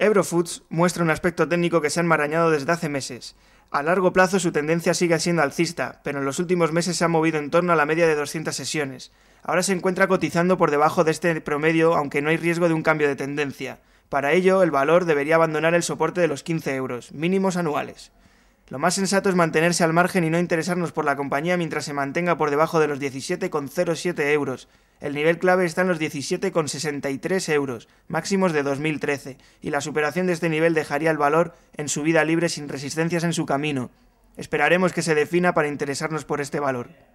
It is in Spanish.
Eurofoods muestra un aspecto técnico que se ha enmarañado desde hace meses. A largo plazo su tendencia sigue siendo alcista, pero en los últimos meses se ha movido en torno a la media de 200 sesiones. Ahora se encuentra cotizando por debajo de este promedio, aunque no hay riesgo de un cambio de tendencia. Para ello, el valor debería abandonar el soporte de los 15 euros, mínimos anuales. Lo más sensato es mantenerse al margen y no interesarnos por la compañía mientras se mantenga por debajo de los 17,07 euros. El nivel clave está en los 17,63 euros, máximos de 2013, y la superación de este nivel dejaría el valor en su vida libre sin resistencias en su camino. Esperaremos que se defina para interesarnos por este valor.